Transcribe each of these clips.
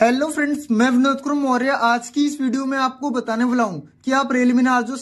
hello friends मैं विनोद कुमार मौर्य आज की इस वीडियो में आपको बताने वाला हूँ कि आप रियलमी नार्जो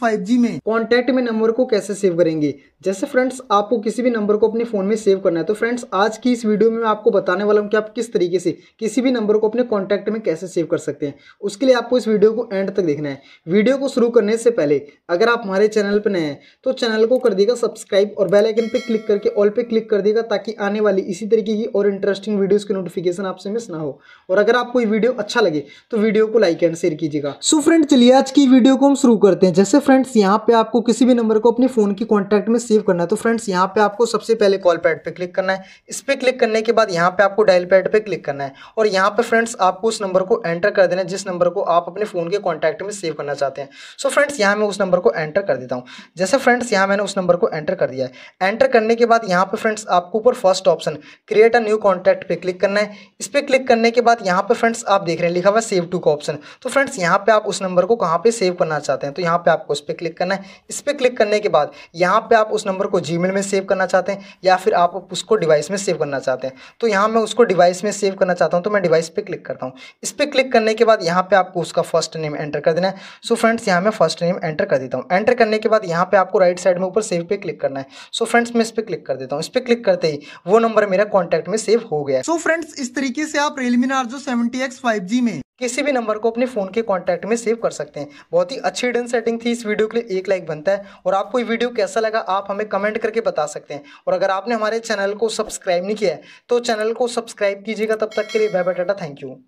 फाइव जी में कॉन्टैक्ट में नंबर को कैसे सेव करेंगे जैसे फ्रेंड्स आपको किसी भी नंबर को अपने फोन में सेव करना है तो फ्रेंड्स आज की इस वीडियो में मैं आपको बताने वाला हूँ कि आप किस तरीके से किसी भी नंबर को अपने कॉन्टैक्ट में कैसे सेव कर सकते हैं उसके लिए आपको इस वीडियो को एंड तक देखना है वीडियो को शुरू करने से पहले अगर आप हमारे चैनल पर नए हैं तो चैनल को कर देगा सब्सक्राइब और बेलाइकन पर क्लिक करके ऑल पे क्लिक कर देगा ताकि आने वाली इसी तरीके की और इंटरेस्टिंग वीडियोज़ की नोटिफिकेशन आपसे मिस ना हो और अगर आपको ये वीडियो अच्छा लगे तो वीडियो को लाइक एंड शेयर कीजिएगा सो फ्रेंड चलिए आज की वीडियो को हम शुरू करते हैं जैसे फ्रेंड्स यहाँ पे आपको किसी भी नंबर को अपने फोन की कॉन्टैक्ट में सेव करना है तो फ्रेंड्स यहाँ पे आपको सबसे पहले कॉल पैड पर क्लिक करना है इस पर क्लिक करने के बाद यहाँ पे आपको डायल पैड पर क्लिक करना है और यहाँ पे फ्रेंड्स आपको उस नंबर को एंटर कर देना है जिस नंबर को आप अपने फोन के कॉन्टैक्ट में सेव करना चाहते हैं सो फ्रेंड्स यहाँ मैं उस नंबर को एंटर कर देता हूँ जैसे फ्रेंड्स यहाँ मैंने उस नंबर को एंटर कर दिया है एंटर करने के बाद यहाँ पर फ्रेंड्स आपको ऊपर first option create a new contact पे क्लिक करना है इस पर क्लिक करने के बाद बाद यहाँ पे फ्रेंड्स आप देख रहे हैं लिखा हुआ सेव टू का ऑप्शन तो फ्रेंड्स यहाँ पे आप उस नंबर को कहाँ पे सेव करना चाहते हैं तो यहाँ पे आपको इस पर क्लिक करना है इस पर क्लिक करने के बाद यहाँ पे आप उस नंबर को जीमेल में सेव करना चाहते हैं या फिर आप उसको डिवाइस में सेव करना चाहते हैं तो यहाँ मैं उसको डिवाइस में सेव करना चाहता हूँ तो मैं डिवाइस पर क्लिक करता हूँ इस पर क्लिक करने के बाद यहाँ पर आपको उसका फर्स्ट नेम एंटर कर देना है सो फ्रेंड्स यहाँ मैं फर्स्ट नेम एंटर कर देता हूँ एंटर करने के बाद यहाँ पर आपको राइट साइड में ऊपर सेव पे क्लिक करना है सो फ्रेंड्स मैं इस पर क्लिक कर देता हूँ इस पर क्लिक करते ही वो नंबर मेरा कॉन्टैक्ट में सेव हो गया सो फ्रेंड्स इस तरीके से आप प्रेलिमिनार आप जो फाइव जी में किसी भी नंबर को अपने फ़ोन के कॉन्टैक्ट में सेव कर सकते हैं बहुत ही अच्छी डन सेटिंग थी इस वीडियो के लिए एक लाइक बनता है और आपको ये वीडियो कैसा लगा आप हमें कमेंट करके बता सकते हैं और अगर आपने हमारे चैनल को सब्सक्राइब नहीं किया है तो चैनल को सब्सक्राइब कीजिएगा तब तक के लिए bye bye tata thank you